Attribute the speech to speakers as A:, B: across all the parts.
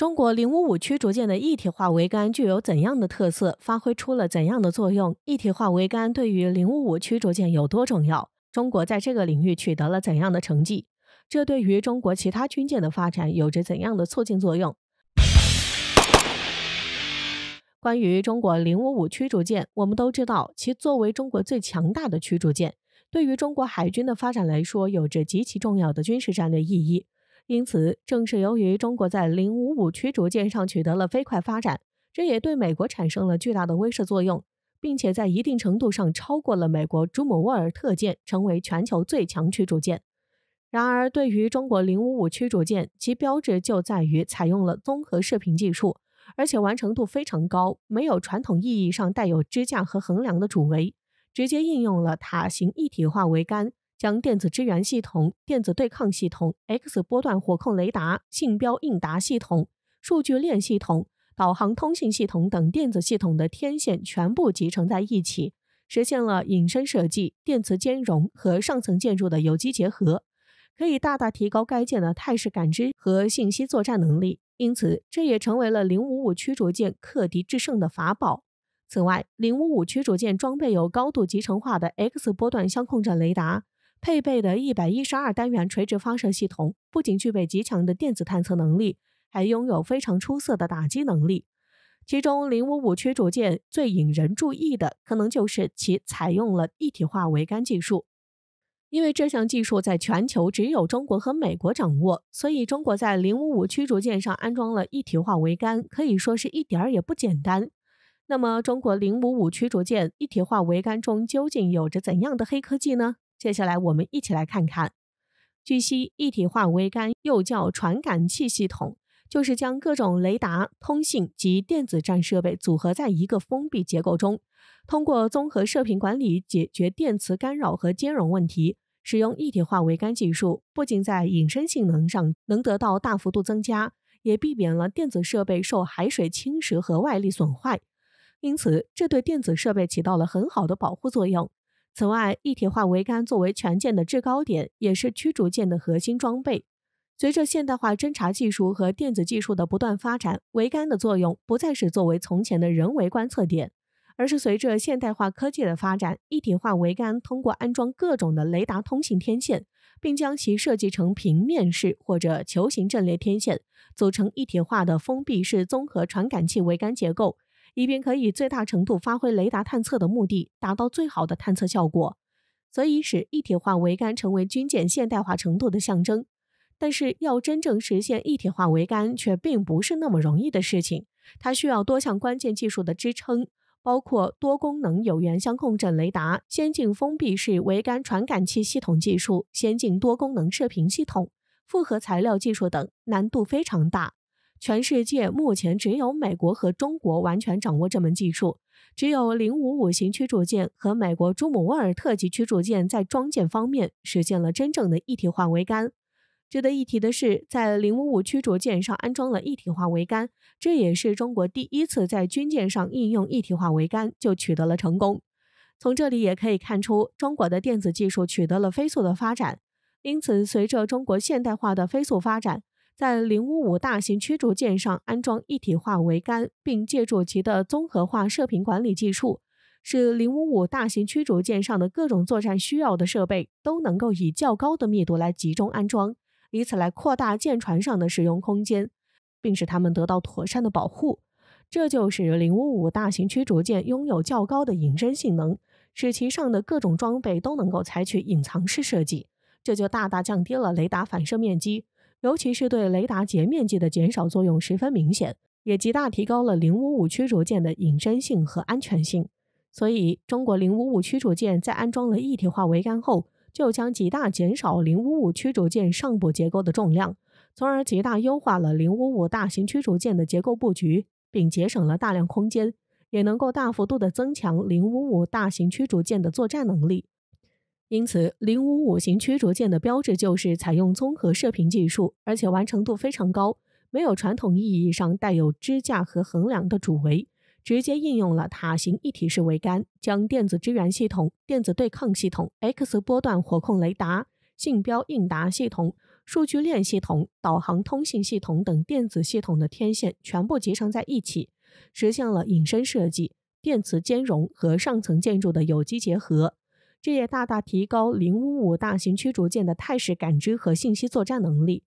A: 中国零五五驱逐舰的一体化桅杆具有怎样的特色？发挥出了怎样的作用？一体化桅杆对于零五五驱逐舰有多重要？中国在这个领域取得了怎样的成绩？这对于中国其他军舰的发展有着怎样的促进作用？关于中国零五五驱逐舰，我们都知道其作为中国最强大的驱逐舰，对于中国海军的发展来说有着极其重要的军事战略意义。因此，正是由于中国在零五五驱逐舰上取得了飞快发展，这也对美国产生了巨大的威慑作用，并且在一定程度上超过了美国朱姆沃尔特舰，成为全球最强驱逐舰。然而，对于中国零五五驱逐舰，其标志就在于采用了综合射频技术，而且完成度非常高，没有传统意义上带有支架和横梁的主桅，直接应用了塔形一体化桅杆。将电子支援系统、电子对抗系统、X 波段火控雷达、信标应答系统、数据链系统、导航通信系统等电子系统的天线全部集成在一起，实现了隐身设计、电磁兼容和上层建筑的有机结合，可以大大提高该舰的态势感知和信息作战能力。因此，这也成为了零五五驱逐舰克敌制胜的法宝。此外，零五五驱逐舰装备有高度集成化的 X 波段相控阵雷达。配备的一百一十二单元垂直发射系统，不仅具备极强的电子探测能力，还拥有非常出色的打击能力。其中，零五五驱逐舰最引人注意的，可能就是其采用了一体化桅杆技术。因为这项技术在全球只有中国和美国掌握，所以中国在零五五驱逐舰上安装了一体化桅杆，可以说是一点儿也不简单。那么，中国零五五驱逐舰一体化桅杆中究竟有着怎样的黑科技呢？接下来，我们一起来看看。据悉，一体化桅杆又叫传感器系统，就是将各种雷达、通信及电子战设备组合在一个封闭结构中，通过综合射频管理解决电磁干扰和兼容问题。使用一体化桅杆技术，不仅在隐身性能上能得到大幅度增加，也避免了电子设备受海水侵蚀和外力损坏，因此，这对电子设备起到了很好的保护作用。此外，一体化桅杆作为全舰的制高点，也是驱逐舰的核心装备。随着现代化侦察技术和电子技术的不断发展，桅杆的作用不再是作为从前的人为观测点，而是随着现代化科技的发展，一体化桅杆通过安装各种的雷达、通信天线，并将其设计成平面式或者球形阵列天线，组成一体化的封闭式综合传感器桅杆结构。以便可以最大程度发挥雷达探测的目的，达到最好的探测效果，所以使一体化桅杆成为军舰现代化程度的象征。但是，要真正实现一体化桅杆，却并不是那么容易的事情。它需要多项关键技术的支撑，包括多功能有源相控阵雷达、先进封闭式桅杆传感器系统技术、先进多功能射频系统、复合材料技术等，难度非常大。全世界目前只有美国和中国完全掌握这门技术，只有零五五型驱逐舰和美国朱姆沃尔特级驱逐舰在装舰方面实现了真正的一体化桅杆。值得一提的是，在零五五驱逐舰上安装了一体化桅杆，这也是中国第一次在军舰上应用一体化桅杆就取得了成功。从这里也可以看出，中国的电子技术取得了飞速的发展。因此，随着中国现代化的飞速发展。在零五五大型驱逐舰上安装一体化桅杆，并借助其的综合化射频管理技术，使零五五大型驱逐舰上的各种作战需要的设备都能够以较高的密度来集中安装，以此来扩大舰船上的使用空间，并使它们得到妥善的保护。这就使零五五大型驱逐舰拥有较高的隐身性能，使其上的各种装备都能够采取隐藏式设计，这就大大降低了雷达反射面积。尤其是对雷达截面积的减少作用十分明显，也极大提高了零五五驱逐舰的隐身性和安全性。所以，中国零五五驱逐舰在安装了一体化桅杆后，就将极大减少零五五驱逐舰上部结构的重量，从而极大优化了零五五大型驱逐舰的结构布局，并节省了大量空间，也能够大幅度的增强零五五大型驱逐舰的作战能力。因此，零五五型驱逐舰的标志就是采用综合射频技术，而且完成度非常高，没有传统意义上带有支架和横梁的主桅，直接应用了塔形一体式桅杆，将电子支援系统、电子对抗系统、X 波段火控雷达、信标应答系统、数据链系统、导航通信系统等电子系统的天线全部集成在一起，实现了隐身设计、电磁兼容和上层建筑的有机结合。这也大大提高零五五大型驱逐舰的态势感知和信息作战能力，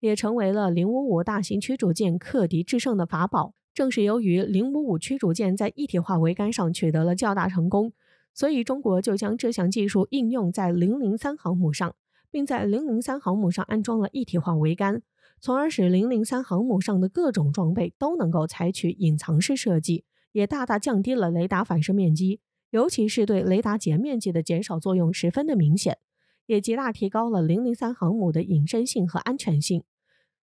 A: 也成为了零五五大型驱逐舰克敌制胜的法宝。正是由于零五五驱逐舰在一体化桅杆上取得了较大成功，所以中国就将这项技术应用在零零三航母上，并在零零三航母上安装了一体化桅杆，从而使零零三航母上的各种装备都能够采取隐藏式设计，也大大降低了雷达反射面积。尤其是对雷达截面积的减少作用十分的明显，也极大提高了零零三航母的隐身性和安全性。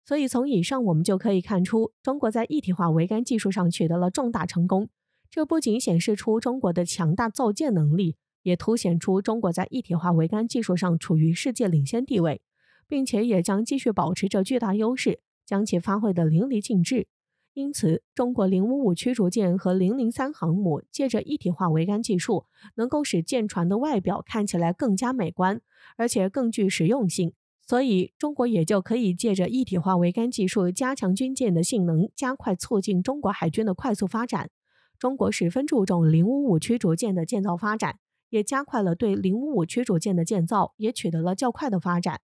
A: 所以从以上我们就可以看出，中国在一体化桅杆技术上取得了重大成功。这不仅显示出中国的强大造舰能力，也凸显出中国在一体化桅杆技术上处于世界领先地位，并且也将继续保持着巨大优势，将其发挥得淋漓尽致。因此，中国零五五驱逐舰和零零三航母借着一体化桅杆技术，能够使舰船的外表看起来更加美观，而且更具实用性。所以，中国也就可以借着一体化桅杆技术加强军舰的性能，加快促进中国海军的快速发展。中国十分注重零五五驱逐舰的建造发展，也加快了对零五五驱逐舰的建造，也取得了较快的发展。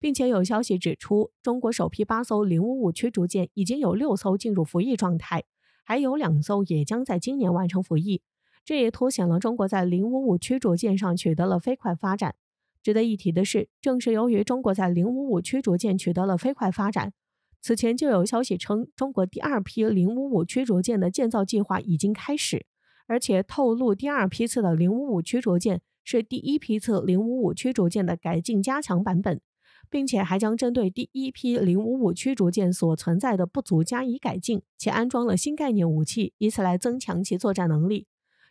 A: 并且有消息指出，中国首批八艘零五五驱逐舰已经有六艘进入服役状态，还有两艘也将在今年完成服役。这也凸显了中国在零五五驱逐舰上取得了飞快发展。值得一提的是，正是由于中国在零五五驱逐舰取得了飞快发展，此前就有消息称，中国第二批零五五驱逐舰的建造计划已经开始，而且透露第二批次的零五五驱逐舰是第一批次零五五驱逐舰的改进加强版本。并且还将针对第一批零五五驱逐舰所存在的不足加以改进，且安装了新概念武器，以此来增强其作战能力。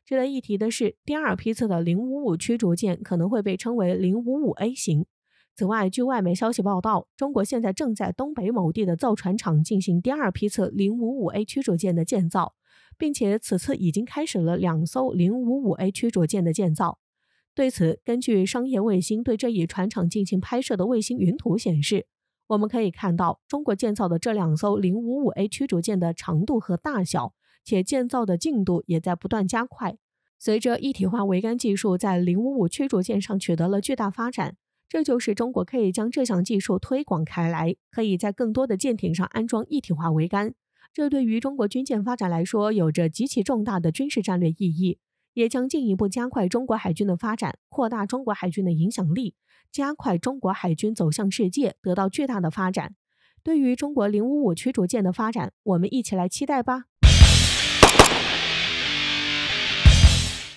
A: 值得一提的是，第二批次的零五五驱逐舰可能会被称为零五五 A 型。此外，据外媒消息报道，中国现在正在东北某地的造船厂进行第二批次零五五 A 驱逐舰的建造，并且此次已经开始了两艘零五五 A 驱逐舰的建造。对此，根据商业卫星对这一船厂进行拍摄的卫星云图显示，我们可以看到中国建造的这两艘零五五 a 驱逐舰的长度和大小，且建造的进度也在不断加快。随着一体化桅杆技术在零五五驱逐舰上取得了巨大发展，这就是中国可以将这项技术推广开来，可以在更多的舰艇上安装一体化桅杆。这对于中国军舰发展来说，有着极其重大的军事战略意义。也将进一步加快中国海军的发展，扩大中国海军的影响力，加快中国海军走向世界，得到巨大的发展。对于中国零五五驱逐舰的发展，我们一起来期待吧。